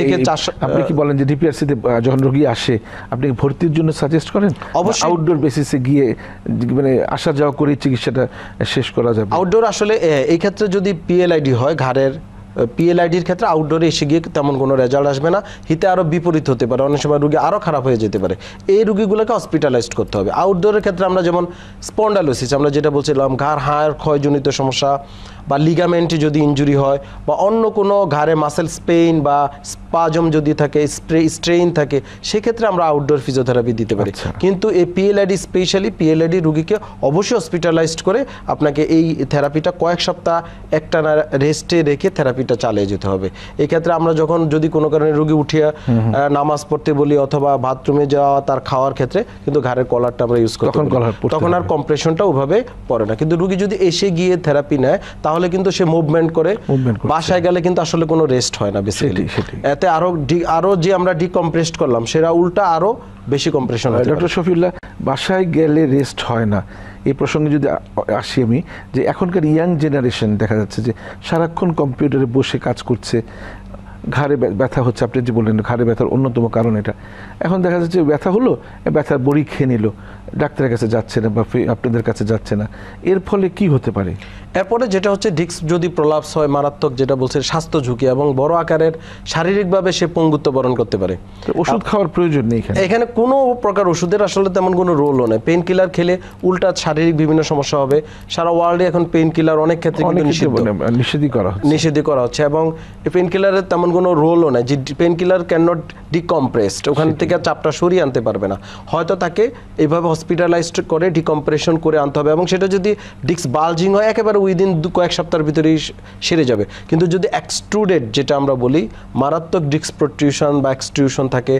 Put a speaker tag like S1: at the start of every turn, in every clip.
S1: থেকে আপনি কি
S2: বলেন যে তে যখন রোগী আসে আপনি ভর্তির জন্য সাজেস্ট করেন অবশ্যই আউটডোর বেসিসে গিয়ে মানে আসা যাওয়া করে চিকিৎসাটা শেষ করা যাবে
S1: আউটডোর আসলে এই ক্ষেত্রে যদি পিএলআইডি হয় ঘাড়ের পিএলআইডির ক্ষেত্রে আউটডোরে এসে গিয়ে তেমন কোনো রেজাল্ট আসবে না হিতে আরও বিপরীত হতে পারে অনেক সময় রুগী আরও খারাপ হয়ে যেতে পারে এই রুগীগুলোকে হসপিটালাইজড করতে হবে আউটডোরের ক্ষেত্রে আমরা যেমন স্পন্ডালোসিস আমরা যেটা বলছিলাম ঘাড় হাড় ক্ষয়জনিত সমস্যা বা লিগামেন্টে যদি ইঞ্জুরি হয় বা অন্য কোনো ঘাড়ে মাসেল স্পেইন বা স্পাজম যদি থাকে স্প্রে স্ট্রেইন থাকে সেক্ষেত্রে আমরা আউটডোর ফিজিওথেরাপি দিতে পারি আচ্ছা। কিন্তু এই পিএলআইডি স্পেশালি পিএলআইডি রুগীকে অবশ্যই হসপিটালাইজড করে আপনাকে এই থেরাপিটা কয়েক সপ্তাহ একটানা রেস্টে রেখে থেরাপিটা এটা চালিয়ে যেতে হবে এক্ষেত্রে আমরা যখন যদি কোনো কারণে রুগী উঠিয়া নামাজ পড়তে বলি অথবা বাথরুমে যাওয়া তার খাওয়ার ক্ষেত্রে কিন্তু ঘাড়ের কলারটা আমরা ইউজ করি তখন আর কম্প্রেশনটা ওভাবে পড়ে না কিন্তু রুগী যদি এসে গিয়ে থেরাপি নেয় তাহলে কিন্তু সে মুভমেন্ট করে বাসায় গেলে কিন্তু আসলে কোনো রেস্ট হয় না বেসিক্যালি এতে আরো আরো যে আমরা ডিকম্প্রেসড করলাম সেটা উল্টা আরো বেশি কম্প্রেশন হয় ডক্টর শফিউল্লাহ
S2: বাসায় গেলে রেস্ট হয় না এই প্রসঙ্গে যদি আসি আমি যে এখনকার ইয়াং জেনারেশন দেখা যাচ্ছে যে সারাক্ষণ কম্পিউটারে বসে কাজ করছে ঘাড়ে ব্যথা হচ্ছে আপনি যে বললেন ঘাড়ে ব্যথার অন্যতম কারণ এটা এখন দেখা যাচ্ছে ব্যথা হলো ব্যথা বড়ি খেয়ে নিল ডাক্তারের কাছে যাচ্ছে না বা আপনাদের কাছে যাচ্ছে না এর ফলে কি হতে পারে
S1: এরপরে যেটা হচ্ছে ডিক্স যদি প্রলাপস হয় মারাত্মক যেটা বলছে স্বাস্থ্য ঝুঁকি এবং বড় আকারের শারীরিকভাবে সে পঙ্গুত্ব বরণ করতে পারে ওষুধ খাওয়ার প্রয়োজন নেই এখানে কোনো প্রকার ওষুধের আসলে তেমন কোনো রোলও নেই পেন কিলার খেলে উল্টা শারীরিক বিভিন্ন সমস্যা হবে সারা ওয়ার্ল্ডে এখন পেন কিলার অনেক ক্ষেত্রে নিষেধি করা হচ্ছে করা হচ্ছে এবং পেন কিলারের তেমন কোনো রোলও নেই যে painkiller can not decompressed ওখান থেকে চাপটা সরিয়ে আনতে পারবে না হয়তো তাকে এইভাবে হসপিটালাইজড করে ডিকম্প্রেশন করে আনতে হবে এবং সেটা যদি ডিক্স বালজিং হয় একেবারে আবার উইদিন কয়েক সপ্তাহের ভিতরেই সেরে যাবে কিন্তু যদি এক্সট্রুডেড যেটা আমরা বলি মারাত্মক ডিক্সপ্রটিউশন বা এক্সট্রিউশন থাকে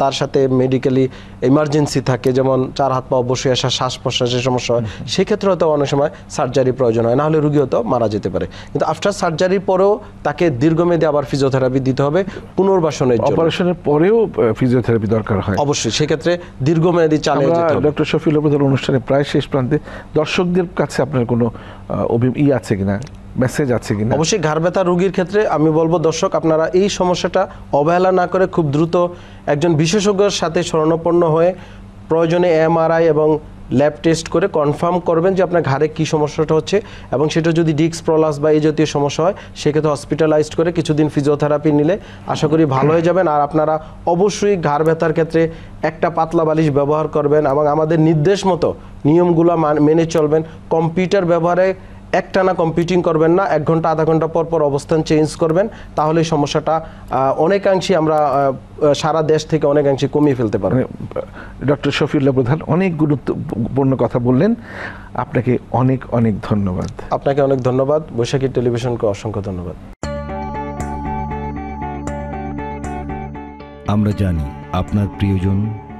S1: তার সাথে মেডিকেলি ইমার্জেন্সি থাকে যেমন চার হাত পা অবশ্যই আসা শ্বাস প্রশ্বাসের সমস্যা হয় সেক্ষেত্রে হয়তো অনেক সময় সার্জারি প্রয়োজন হয় নাহলে রুগী হয়তো মারা যেতে পারে কিন্তু আফটার সার্জারির পরেও তাকে দীর্ঘমেয়াদে আবার ফিজিওথেরাপি দিতে হবে পুনর্বাসনের অপারেশনের পরেও ফিজিওথেরাপি দরকার হয় অবশ্যই সেক্ষেত্রে দীর্ঘমেয়াদী চালিয়ে যেতে হবে
S2: ডক্টর শফিউল অনুষ্ঠানে প্রায় শেষ প্রান্তে দর্শকদের কাছে আপনার কোনো অভি ই আছে কিনা মেসেজ আছে কিনা
S1: অবশ্যই ঘাড় ব্যথা রোগীর ক্ষেত্রে আমি বলবো দর্শক আপনারা এই সমস্যাটা অবহেলা না করে খুব দ্রুত একজন বিশেষজ্ঞের সাথে স্মরণাপন্ন হয়ে প্রয়োজনে এমআরআই এবং ল্যাব টেস্ট করে কনফার্ম করবেন যে আপনার ঘাড়ে কী সমস্যাটা হচ্ছে এবং সেটা যদি ডিক্স প্রলাস বা এই জাতীয় সমস্যা হয় সেক্ষেত্রে হসপিটালাইজড করে কিছুদিন ফিজিওথেরাপি নিলে আশা করি ভালো হয়ে যাবেন আর আপনারা অবশ্যই ঘাড় ব্যথার ক্ষেত্রে একটা পাতলা বালিশ ব্যবহার করবেন এবং আমাদের নির্দেশ মতো নিয়মগুলো মেনে চলবেন কম্পিউটার ব্যবহারে একটানা কম্পিউটিং করবেন না এক ঘন্টা আধা ঘন্টা পর পর অবস্থান চেঞ্জ করবেন তাহলে সমস্যাটা অনেকাংশে আমরা সারা দেশ থেকে অনেকাংশে কমিয়ে ফেলতে পারব মানে,
S2: ডক্টর শফিউল্লাহ প্রধান অনেক গুরুত্বপূর্ণ কথা বললেন আপনাকে অনেক অনেক ধন্যবাদ
S1: আপনাকে অনেক ধন্যবাদ বৈশাখী টেলিভিশনকে অসংখ্য ধন্যবাদ আমরা জানি আপনার প্রিয়জন